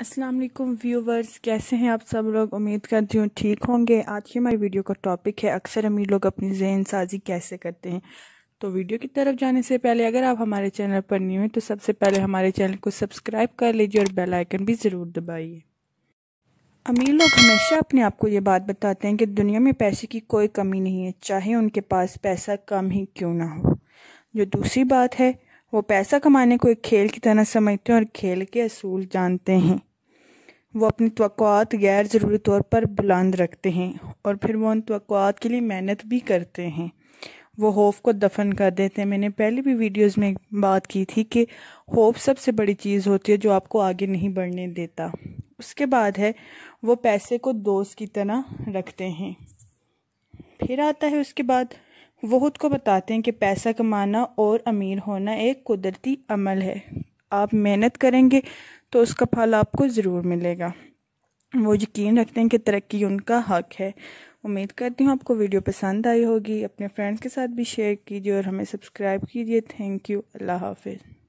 अस्सलाम वालेकुम व्यूवर्स कैसे हैं आप सब लोग उम्मीद करती हूँ ठीक होंगे आज की हमारी वीडियो का टॉपिक है अक्सर अमीर लोग अपनी जहन साजी कैसे करते हैं तो वीडियो की तरफ जाने से पहले अगर आप हमारे चैनल पर न्यू हैं तो सबसे पहले हमारे चैनल को सब्सक्राइब कर लीजिए और बेल आइकन भी ज़रूर दबाइए अमीर लोग हमेशा अपने आप को ये बात बताते हैं कि दुनिया में पैसे की कोई कमी नहीं है चाहे उनके पास पैसा कम ही क्यों ना हो जो दूसरी बात है वो पैसा कमाने को एक खेल की तरह समझते हैं और खेल के असूल जानते हैं वो अपनी तो गैर ज़रूरी तौर पर बुलंद रखते हैं और फिर वो उन तोक़ात के लिए मेहनत भी करते हैं वो होप को दफन कर देते हैं मैंने पहले भी वीडियोस में बात की थी कि होप सबसे बड़ी चीज़ होती है जो आपको आगे नहीं बढ़ने देता उसके बाद है वो पैसे को दोस्त की तरह रखते हैं फिर आता है उसके बाद वो खुद को बताते हैं कि पैसा कमाना और अमीर होना एक कुदरती अमल है आप मेहनत करेंगे तो उसका फल आपको ज़रूर मिलेगा वो यकीन रखते हैं कि तरक्की उनका हक है उम्मीद करती हूँ आपको वीडियो पसंद आई होगी अपने फ्रेंड्स के साथ भी शेयर कीजिए और हमें सब्सक्राइब कीजिए थैंक यू अल्लाह हाफिज़